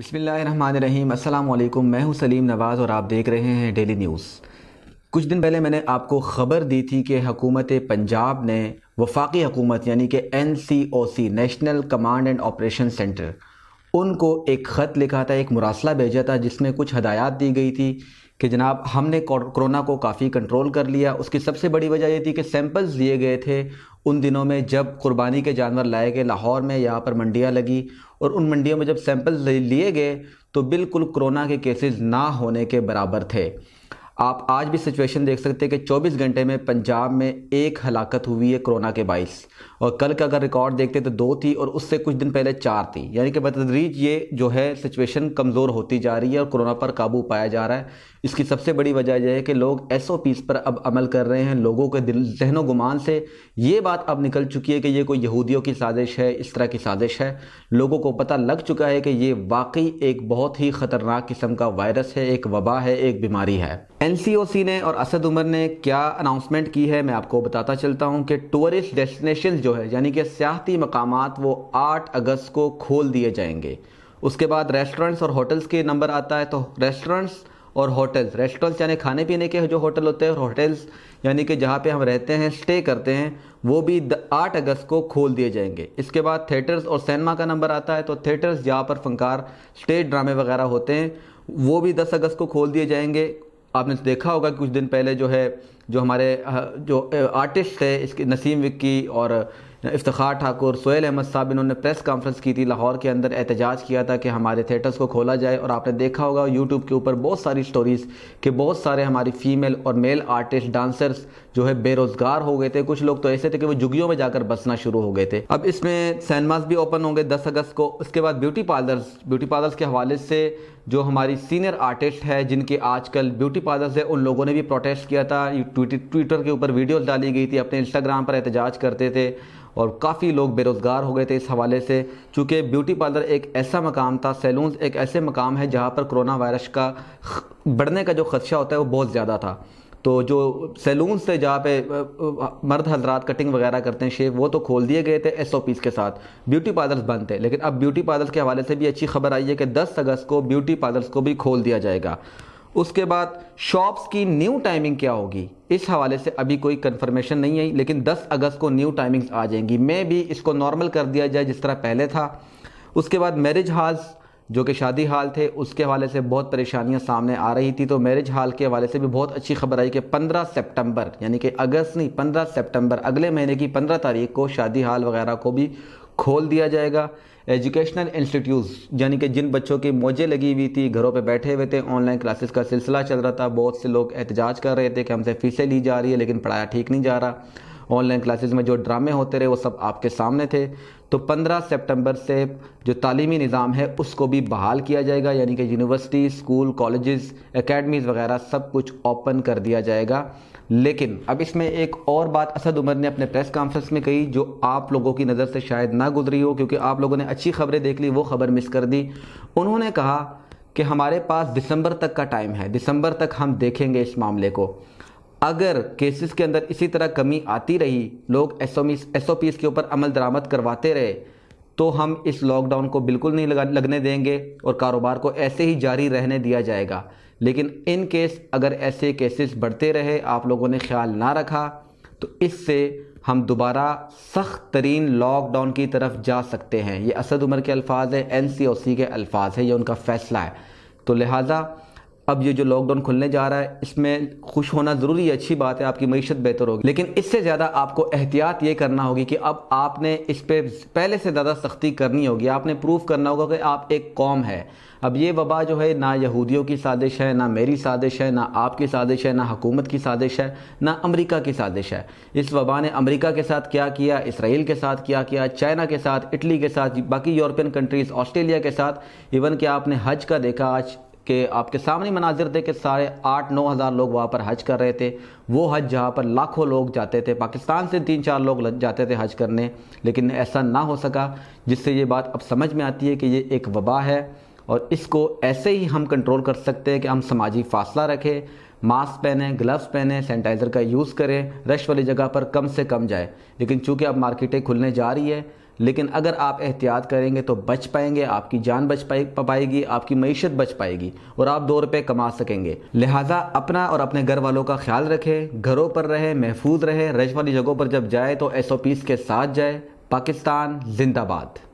बिसमीम अल्लाम मैं हूं सलीम नवाज़ और आप देख रहे हैं डेली न्यूज़ कुछ दिन पहले मैंने आपको ख़बर दी थी कि हकूमत पंजाब ने वफाकी हकूमत यानी कि N C O C national command and operation centre उनको एक ख़त लिखा था एक मुरासला भेजा था जिसमें कुछ हदायत दी गई थी कि जनाब हमने कोरोना को काफ़ी कंट्रोल कर लिया उसकी सबसे बड़ी वजह ये थी कि सैंपल्स दिए गए थे उन दिनों में जब कुर्बानी के जानवर लाए गए लाहौर में यहाँ पर मंडियाँ लगी और उन मंडियों में जब सैंपल्स लिए गए तो बिल्कुल कोरोना के केसेस ना होने के बराबर थे आप आज भी सिचुएशन देख सकते हैं कि 24 घंटे में पंजाब में एक हलाकत हुई है कोरोना के बाईस और कल का अगर रिकॉर्ड देखते तो दो थी और उससे कुछ दिन पहले चार थी यानी कि बतदरीज ये जो है सिचुएशन कमज़ोर होती जा रही है और कोरोना पर काबू पाया जा रहा है इसकी सबसे बड़ी वजह यह है कि लोग एस ओ पीस पर अब अमल कर रहे हैं लोगों के दिल जहनों गुमान से ये बात अब निकल चुकी है कि ये कोई यहूदियों की साजिश है इस तरह की साजिश है लोगों को पता लग चुका है कि ये वाकई एक बहुत ही ख़तरनाक किस्म का वायरस है एक वबा है एक बीमारी है एन ने और असद उमर ने क्या अनाउंसमेंट की है मैं आपको बताता चलता हूँ कि टूरिस्ट डेस्टिनेशन जो है यानी कि सियाती मकाम वो आठ अगस्त को खोल दिए जाएंगे उसके बाद रेस्टोरेंट्स और होटल्स के नंबर आता है तो रेस्टोरेंट्स और होटल्स रेस्टोरेंट्स यानी खाने पीने के जो होटल होते हैं और होटल्स यानी कि जहाँ पे हम रहते हैं स्टे करते हैं वो भी आठ अगस्त को खोल दिए जाएंगे इसके बाद थिएटर्स और सिनेमा का नंबर आता है तो थिएटर्स जहाँ पर फनकार स्टेज ड्रामे वगैरह होते हैं वो भी दस अगस्त को खोल दिए जाएंगे आपने देखा होगा कुछ दिन पहले जो है जो हमारे जो आर्टिस्ट थे इसके नसीम विक्की और इफ्तार ठाकुर सोहेल अहमद साहब इन्होंने प्रेस कॉन्फ्रेंस की थी लाहौर के अंदर एहतजाज किया था कि हमारे थिएटर्स को खोला जाए और आपने देखा होगा यूट्यूब के ऊपर बहुत सारी स्टोरीज़ कि बहुत सारे हमारी फीमेल और मेल आर्टिस्ट डांसर्स जो है बेरोज़गार हो गए थे कुछ लोग तो ऐसे थे कि वो जुगियों में जाकर बसना शुरू हो गए थे अब इसमें सैनमाज भी ओपन होंगे दस अगस्त को उसके बाद ब्यूटी पार्लर्स ब्यूटी पार्लर्स के हवाले से जो हमारी सीनियर आर्टिस्ट है जिनके आजकल ब्यूटी पार्लर्स है उन लोगों ने भी प्रोटेस्ट किया था ट्विटर ट्विटर के ऊपर वीडियोस डाली गई थी अपने इंस्टाग्राम पर एहतजाज करते थे और काफ़ी लोग बेरोज़गार हो गए थे इस हवाले से चूँकि ब्यूटी पार्लर एक ऐसा मकाम था सैलून एक ऐसे मकाम है जहाँ पर कोरोना वायरस का बढ़ने का जो खदशा होता है वो बहुत ज़्यादा था तो जो सैलून थे जहाँ पे मर्द हजरात कटिंग वगैरह करते हैं शेव वो तो खोल दिए गए थे एस ओ पीज़ के साथ ब्यूटी पार्लर्स बंद थे लेकिन अब ब्यूटी पार्लर्स के हवाले से भी अच्छी खबर आई है कि 10 अगस्त को ब्यूटी पार्लर्स को भी खोल दिया जाएगा उसके बाद शॉप्स की न्यू टाइमिंग क्या होगी इस हवाले से अभी कोई कंफर्मेशन नहीं आई लेकिन 10 अगस्त को न्यू टाइमिंग्स आ जाएंगी मैं भी इसको नॉर्मल कर दिया जाए जिस तरह पहले था उसके बाद मैरिज हॉल्स जो कि शादी हाल थे उसके हवाले से बहुत परेशानियां सामने आ रही थी तो मैरिज हाल के हवाले से भी बहुत अच्छी खबर आई कि 15 सितंबर यानी कि अगस्त नहीं 15 सितंबर अगले महीने की 15 तारीख को शादी हाल वगैरह को भी खोल दिया जाएगा एजुकेशनल इंस्टीट्यूट्स यानी कि जिन बच्चों की मौजें लगी हुई थी घरों पे बैठे हुए थे ऑनलाइन क्लासेस का सिलसिला चल रहा था बहुत से लोग एहतजाज कर रहे थे कि हमसे फीसें ली जा रही है लेकिन पढ़ाया ठीक नहीं जा रहा ऑनलाइन क्लासेस में जो ड्रामे होते रहे वो सब आपके सामने थे तो 15 सितंबर से जो तालीमी निज़ाम है उसको भी बहाल किया जाएगा यानी कि यूनिवर्सिटी स्कूल कॉलेजेस एकेडमीज़ वगैरह सब कुछ ओपन कर दिया जाएगा लेकिन अब इसमें एक और बात असद उमर ने अपने प्रेस कॉन्फ्रेंस में कही जो आप लोगों की नज़र से शायद ना गुजरी हो क्योंकि आप लोगों ने अच्छी खबरें देख ली वो खबर मिस कर दी उन्होंने कहा कि हमारे पास दिसंबर तक का टाइम है दिसंबर तक हम देखेंगे इस मामले को अगर केसेस के अंदर इसी तरह कमी आती रही लोग एस ओ के ऊपर अमल दरामद करवाते रहे तो हम इस लॉकडाउन को बिल्कुल नहीं लगा लगने देंगे और कारोबार को ऐसे ही जारी रहने दिया जाएगा लेकिन इन केस अगर ऐसे केसेस बढ़ते रहे आप लोगों ने ख्याल ना रखा तो इससे हम दोबारा सख्त तरीन लॉकडाउन की तरफ जा सकते हैं ये असद उमर के अल्फाज है एन के अल्फाज है यह उनका फ़ैसला है तो लिहाजा अब ये जो लॉकडाउन खुलने जा रहा है इसमें खुश होना ज़रूरी है अच्छी बात है आपकी मीशत बेहतर होगी लेकिन इससे ज़्यादा आपको एहतियात ये करना होगी कि अब आपने इस पर पहले से ज़्यादा सख्ती करनी होगी आपने प्रूफ करना होगा कि आप एक कौम है अब ये वबा जो है ना यहूदियों की साजिश है ना मेरी साजिश है ना आपकी साजिश है ना हुकूमत की साजिश है ना अमेरिका की साजिश है इस वबा ने अमेरिका के साथ क्या किया इसराइल के साथ क्या किया चाइना के साथ इटली के साथ बाकी यूरोपियन कंट्रीज़ ऑस्ट्रेलिया के साथ इवन कि आपने हज का देखा आज कि आपके सामने मनाजिर थे कि साढ़े आठ नौ हज़ार लोग वहाँ पर हज कर रहे थे वो हज जहाँ पर लाखों लोग जाते थे पाकिस्तान से तीन चार लोग जाते थे हज करने लेकिन ऐसा ना हो सका जिससे ये बात अब समझ में आती है कि ये एक वबा है और इसको ऐसे ही हम कंट्रोल कर सकते हैं कि हम समाजी फासला रखें मास्क पहने ग्लव्स पहने सैनिटाइज़र का यूज़ करें रश वाली जगह पर कम से कम जाए लेकिन चूँकि अब मार्केटें खुलने जा रही है लेकिन अगर आप एहतियात करेंगे तो बच पाएंगे आपकी जान बच पाए पाएगी आपकी मीशत बच पाएगी और आप दो रुपये कमा सकेंगे लिहाजा अपना और अपने घर वालों का ख्याल रखें घरों पर रहें महफूज रहें रश वाली जगहों पर जब जाए तो एस ओ पीस के साथ जाए पाकिस्तान जिंदाबाद